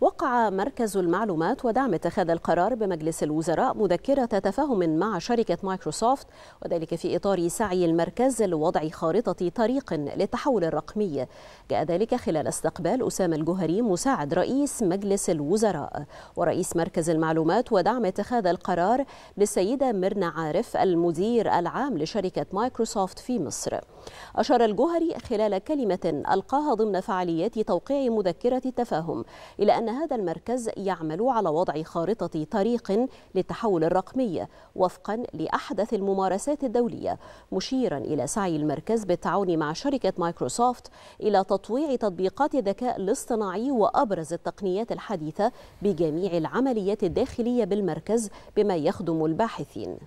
وقع مركز المعلومات ودعم اتخاذ القرار بمجلس الوزراء مذكرة تفاهم مع شركة مايكروسوفت وذلك في إطار سعي المركز لوضع خارطة طريق للتحول الرقمي جاء ذلك خلال استقبال أسامة الجوهري مساعد رئيس مجلس الوزراء ورئيس مركز المعلومات ودعم اتخاذ القرار للسيدة ميرنا عارف المدير العام لشركة مايكروسوفت في مصر أشار الجوهري خلال كلمة ألقاها ضمن فعاليات توقيع مذكرة التفاهم إلى أن هذا المركز يعمل على وضع خارطة طريق للتحول الرقمي وفقا لأحدث الممارسات الدولية مشيرا إلى سعي المركز بالتعاون مع شركة مايكروسوفت إلى تطويع تطبيقات الذكاء الاصطناعي وأبرز التقنيات الحديثة بجميع العمليات الداخلية بالمركز بما يخدم الباحثين